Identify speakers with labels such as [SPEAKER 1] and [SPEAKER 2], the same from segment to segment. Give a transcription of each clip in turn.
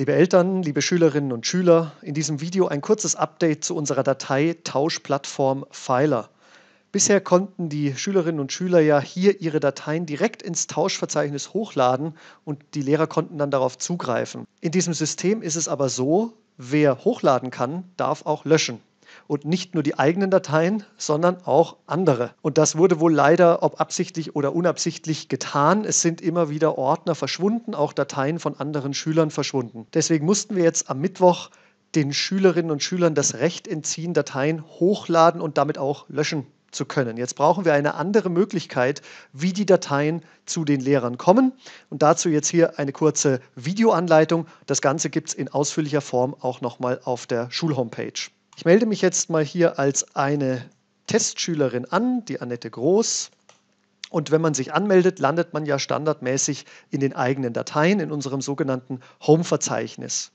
[SPEAKER 1] Liebe Eltern, liebe Schülerinnen und Schüler, in diesem Video ein kurzes Update zu unserer Datei Tauschplattform Pfeiler. Bisher konnten die Schülerinnen und Schüler ja hier ihre Dateien direkt ins Tauschverzeichnis hochladen und die Lehrer konnten dann darauf zugreifen. In diesem System ist es aber so, wer hochladen kann, darf auch löschen und nicht nur die eigenen Dateien, sondern auch andere. Und das wurde wohl leider, ob absichtlich oder unabsichtlich, getan. Es sind immer wieder Ordner verschwunden, auch Dateien von anderen Schülern verschwunden. Deswegen mussten wir jetzt am Mittwoch den Schülerinnen und Schülern das Recht entziehen, Dateien hochladen und damit auch löschen zu können. Jetzt brauchen wir eine andere Möglichkeit, wie die Dateien zu den Lehrern kommen. Und dazu jetzt hier eine kurze Videoanleitung. Das Ganze gibt es in ausführlicher Form auch nochmal auf der Schulhomepage. Ich melde mich jetzt mal hier als eine Testschülerin an, die Annette Groß. Und wenn man sich anmeldet, landet man ja standardmäßig in den eigenen Dateien, in unserem sogenannten Home-Verzeichnis.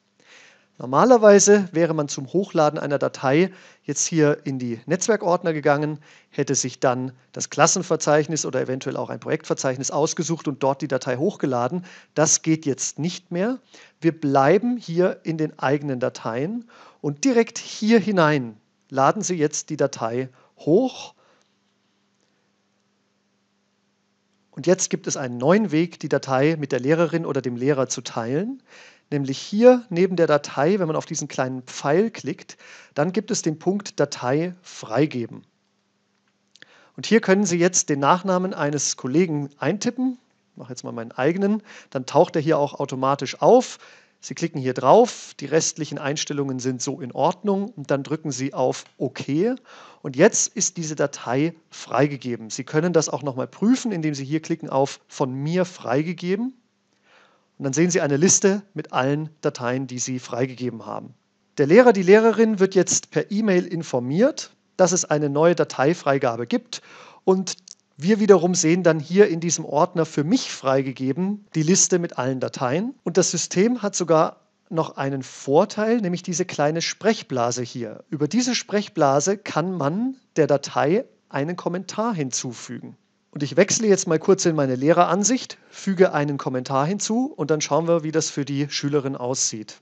[SPEAKER 1] Normalerweise wäre man zum Hochladen einer Datei jetzt hier in die Netzwerkordner gegangen, hätte sich dann das Klassenverzeichnis oder eventuell auch ein Projektverzeichnis ausgesucht und dort die Datei hochgeladen. Das geht jetzt nicht mehr. Wir bleiben hier in den eigenen Dateien und direkt hier hinein laden Sie jetzt die Datei hoch. Und jetzt gibt es einen neuen Weg, die Datei mit der Lehrerin oder dem Lehrer zu teilen nämlich hier neben der Datei, wenn man auf diesen kleinen Pfeil klickt, dann gibt es den Punkt Datei freigeben. Und hier können Sie jetzt den Nachnamen eines Kollegen eintippen. Ich mache jetzt mal meinen eigenen. Dann taucht er hier auch automatisch auf. Sie klicken hier drauf, die restlichen Einstellungen sind so in Ordnung und dann drücken Sie auf OK und jetzt ist diese Datei freigegeben. Sie können das auch nochmal prüfen, indem Sie hier klicken auf von mir freigegeben und dann sehen Sie eine Liste mit allen Dateien, die Sie freigegeben haben. Der Lehrer, die Lehrerin wird jetzt per E-Mail informiert, dass es eine neue Dateifreigabe gibt und wir wiederum sehen dann hier in diesem Ordner für mich freigegeben die Liste mit allen Dateien. Und das System hat sogar noch einen Vorteil, nämlich diese kleine Sprechblase hier. Über diese Sprechblase kann man der Datei einen Kommentar hinzufügen. Und ich wechsle jetzt mal kurz in meine Lehreransicht, füge einen Kommentar hinzu und dann schauen wir, wie das für die Schülerin aussieht.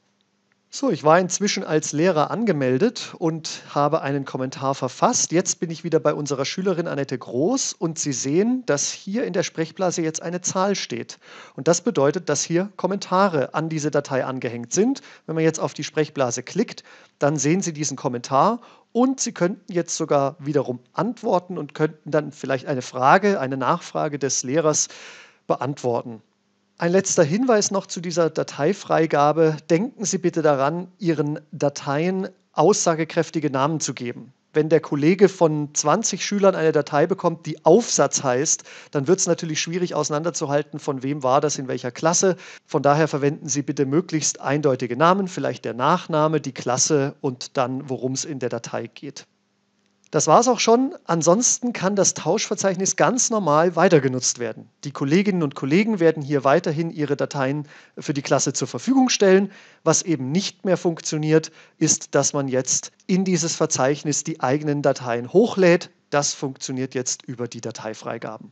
[SPEAKER 1] So, ich war inzwischen als Lehrer angemeldet und habe einen Kommentar verfasst. Jetzt bin ich wieder bei unserer Schülerin Annette Groß und Sie sehen, dass hier in der Sprechblase jetzt eine Zahl steht. Und das bedeutet, dass hier Kommentare an diese Datei angehängt sind. Wenn man jetzt auf die Sprechblase klickt, dann sehen Sie diesen Kommentar und Sie könnten jetzt sogar wiederum antworten und könnten dann vielleicht eine Frage, eine Nachfrage des Lehrers beantworten. Ein letzter Hinweis noch zu dieser Dateifreigabe. Denken Sie bitte daran, Ihren Dateien aussagekräftige Namen zu geben. Wenn der Kollege von 20 Schülern eine Datei bekommt, die Aufsatz heißt, dann wird es natürlich schwierig auseinanderzuhalten, von wem war das in welcher Klasse. Von daher verwenden Sie bitte möglichst eindeutige Namen, vielleicht der Nachname, die Klasse und dann, worum es in der Datei geht. Das war es auch schon. Ansonsten kann das Tauschverzeichnis ganz normal weitergenutzt werden. Die Kolleginnen und Kollegen werden hier weiterhin ihre Dateien für die Klasse zur Verfügung stellen. Was eben nicht mehr funktioniert, ist, dass man jetzt in dieses Verzeichnis die eigenen Dateien hochlädt. Das funktioniert jetzt über die Dateifreigaben.